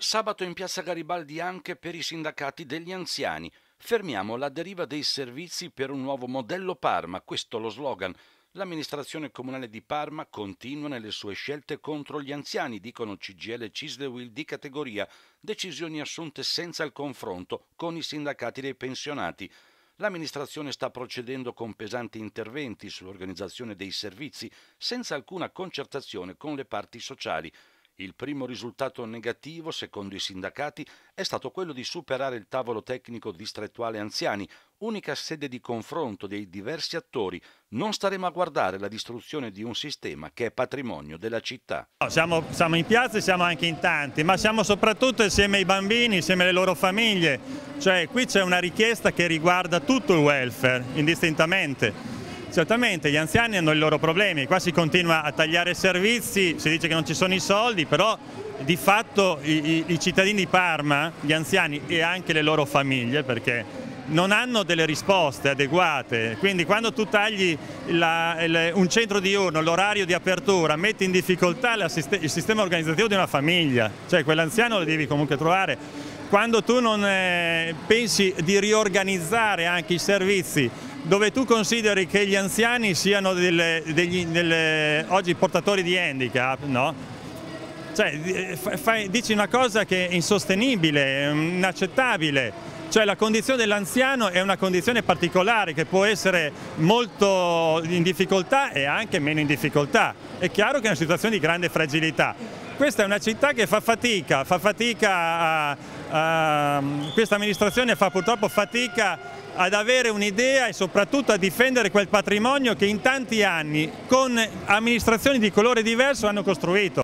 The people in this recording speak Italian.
Sabato in piazza Garibaldi anche per i sindacati degli anziani. Fermiamo la deriva dei servizi per un nuovo modello Parma, questo lo slogan. L'amministrazione comunale di Parma continua nelle sue scelte contro gli anziani, dicono CGL e Cislewill di categoria, decisioni assunte senza il confronto con i sindacati dei pensionati. L'amministrazione sta procedendo con pesanti interventi sull'organizzazione dei servizi, senza alcuna concertazione con le parti sociali. Il primo risultato negativo, secondo i sindacati, è stato quello di superare il tavolo tecnico distrettuale anziani, unica sede di confronto dei diversi attori. Non staremo a guardare la distruzione di un sistema che è patrimonio della città. Siamo, siamo in piazza e siamo anche in tanti, ma siamo soprattutto insieme ai bambini, insieme alle loro famiglie. Cioè qui c'è una richiesta che riguarda tutto il welfare, indistintamente Certamente, gli anziani hanno i loro problemi, qua si continua a tagliare servizi, si dice che non ci sono i soldi, però di fatto i, i, i cittadini di Parma, gli anziani e anche le loro famiglie, perché non hanno delle risposte adeguate, quindi quando tu tagli la, le, un centro diurno, l'orario di apertura, metti in difficoltà il sistema organizzativo di una famiglia, cioè quell'anziano lo devi comunque trovare quando tu non eh, pensi di riorganizzare anche i servizi dove tu consideri che gli anziani siano delle, degli, delle, oggi portatori di handicap, no? Cioè, eh, fai, dici una cosa che è insostenibile, inaccettabile. Cioè la condizione dell'anziano è una condizione particolare che può essere molto in difficoltà e anche meno in difficoltà. È chiaro che è una situazione di grande fragilità questa è una città che fa fatica, fa fatica a, a, questa amministrazione fa purtroppo fatica ad avere un'idea e soprattutto a difendere quel patrimonio che in tanti anni con amministrazioni di colore diverso hanno costruito.